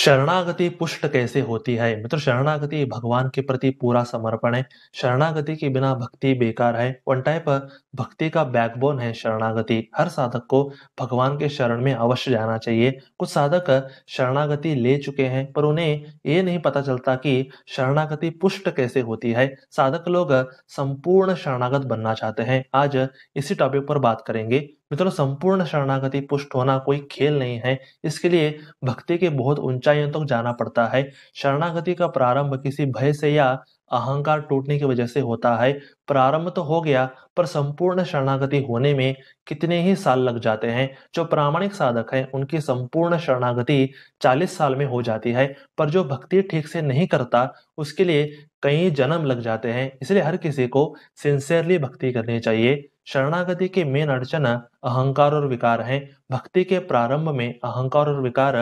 शरणागति पुष्ट कैसे होती है मित्र शरणागति भगवान के प्रति पूरा समर्पण है शरणागति के बिना भक्ति बेकार है वन टाइप भक्ति का बैकबोन है शरणागति हर साधक को भगवान के शरण में अवश्य जाना चाहिए कुछ साधक शरणागति ले चुके हैं पर उन्हें ये नहीं पता चलता कि शरणागति पुष्ट कैसे होती है साधक लोग संपूर्ण शरणागत बनना चाहते हैं आज इसी टॉपिक पर बात करेंगे मित्रों संपूर्ण शरणागति पुष्ट होना कोई खेल नहीं है इसके लिए भक्ति के बहुत ऊंचाइयों तक तो जाना पड़ता है शरणागति का प्रारंभ किसी भय से या अहंकार टूटने की वजह से होता है प्रारंभ तो हो गया पर संपूर्ण शरणागति होने में कितने ही साल लग जाते हैं जो प्रामाणिक साधक हैं उनकी संपूर्ण शरणागति 40 साल में हो जाती है पर जो भक्ति ठीक से नहीं करता उसके लिए कई जन्म लग जाते हैं इसलिए हर किसी को सिंसियरली भक्ति करनी चाहिए शरणागति की मेन अड़चना अहंकार और विकार हैं भक्ति के प्रारंभ में अहंकार और विकार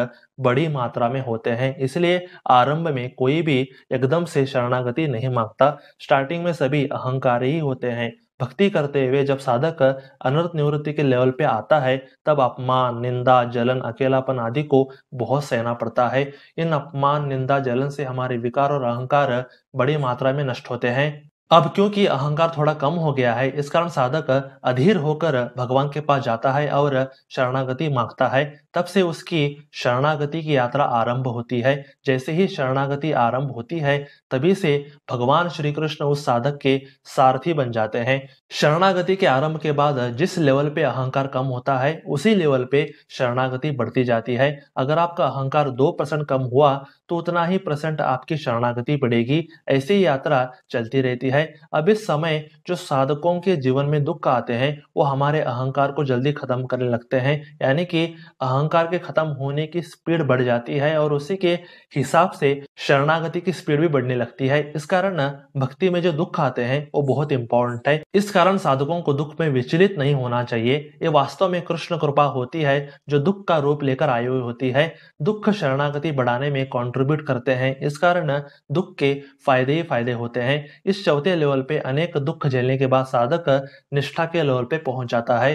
बड़ी मात्रा में होते हैं इसलिए आरंभ में कोई भी एकदम से शरणागति नहीं मांगता स्टार्टिंग में सभी अहंकार ही होते हैं भक्ति करते हुए जब साधक अनर्थ निवृत्ति के लेवल पे आता है तब अपमान निंदा जलन अकेलापन आदि को बहुत सहना पड़ता है इन अपमान निंदा जलन से हमारे विकार और अहंकार बड़ी मात्रा में नष्ट होते हैं अब क्योंकि अहंकार थोड़ा कम हो गया है इस कारण साधक अधीर होकर भगवान के पास जाता है और शरणागति मांगता है तब से उसकी शरणागति की यात्रा आरंभ होती है जैसे ही शरणागति आरंभ होती है तभी से भगवान श्री कृष्ण उस साधक के सारथी बन जाते हैं शरणागति के आरंभ के बाद जिस लेवल पे अहंकार कम होता है उसी लेवल पे शरणागति बढ़ती जाती है अगर आपका अहंकार दो परसेंट कम हुआ तो उतना ही परसेंट आपकी शरणागति बढ़ेगी ऐसी यात्रा चलती रहती है है अब इस समय जो साधकों के जीवन में दुख आते हैं वो हमारे अहंकार को जल्दी खत्म करने लगते हैं यानी कि अहंकार के खत्म होने की स्पीड बढ़ जाती है और उसी के हिसाब से शरणागति की स्पीड भी बढ़ने लगती है इस कारण भक्ति में जो दुख आते हैं वो बहुत इंपॉर्टेंट है इस कारण साधकों को दुख में विचलित नहीं होना चाहिए ये वास्तव में कृष्ण कृपा होती है जो दुख का रूप लेकर आई हुई होती है दुख शरणागति बढ़ाने में कॉन्ट्रीब्यूट करते हैं इस कारण दुख के फायदे ही फायदे होते हैं इस चौथे छोटे लेवल पे अनेक दुख झेलने के बाद साधक निष्ठा के लेवल पे पहुंच जाता है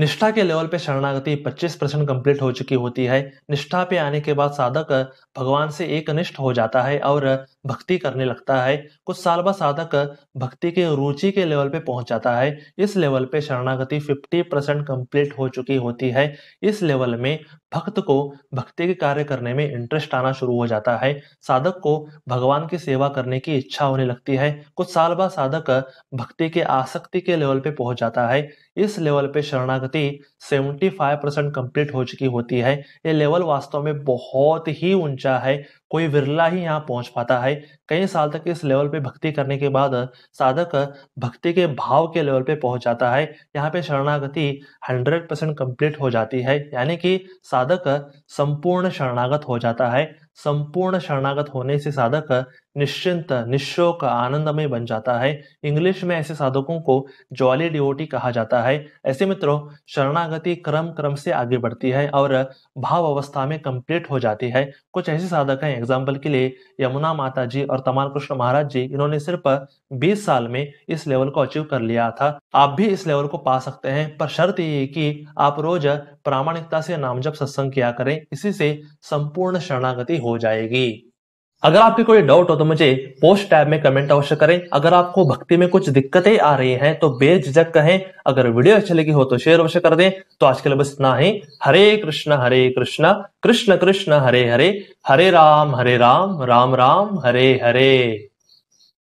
निष्ठा के लेवल पे शरणागति 25 परसेंट कंप्लीट हो चुकी होती है निष्ठा पे आने के बाद साधक भगवान से एक निष्ठ हो जाता है और भक्ति करने लगता है कुछ साल बाद साधक भक्ति के रुचि के लेवल पे पहुंच जाता है इस लेवल पे शरणागति 50 परसेंट कंप्लीट हो चुकी होती है इस लेवल में भक्त को भक्ति के कार्य करने में इंटरेस्ट आना शुरू हो जाता है साधक को भगवान की सेवा करने की इच्छा होने लगती है कुछ साल बाद साधक भक्ति के आसक्ति के लेवल पे पहुंच जाता है इस लेवल पे शरणागति 75 परसेंट कंप्लीट हो चुकी होती है ये लेवल वास्तव में बहुत ही ऊंचा है कोई विरला ही यहाँ पहुंच पाता है भाई कई साल तक इस लेवल पे भक्ति करने के बाद साधक भक्ति के भाव के लेवल पे पहुंच जाता है यहाँ पे शरणागति 100 परसेंट कम्प्लीट हो जाती है यानी कि साधक संपूर्ण शरणागत हो जाता है संपूर्ण शरणागत होने से साधक निश्चिंत निश्चोक आनंदमय बन जाता है इंग्लिश में ऐसे साधकों को ज्वाली डिओटी कहा जाता है ऐसे मित्रों शरणागति क्रम क्रम से आगे बढ़ती है और भाव अवस्था में कंप्लीट हो जाती है कुछ ऐसे साधक हैं एग्जाम्पल के लिए यमुना माता जी और तमाल कृष्ण महाराज जी इन्होंने सिर्फ बीस साल में इस लेवल को अचीव कर लिया था आप भी इस लेवल को पा सकते हैं पर शर्त ये कि आप रोज प्रामाणिकता से नामजप सत्संग किया करें इसी से संपूर्ण शरणागति हो हो जाएगी अगर आपके कोई डाउट हो तो मुझे पोस्ट टैब में कमेंट अवश्य करें अगर आपको भक्ति में कुछ दिक्कतें आ रही हैं तो बेझिझक कहें अगर वीडियो अच्छी लगी हो तो शेयर अवश्य कर दें तो आज के लिए बस इतना ही हरे कृष्ण हरे कृष्ण कृष्ण कृष्ण हरे हरे हरे राम हरे राम राम राम हरे हरे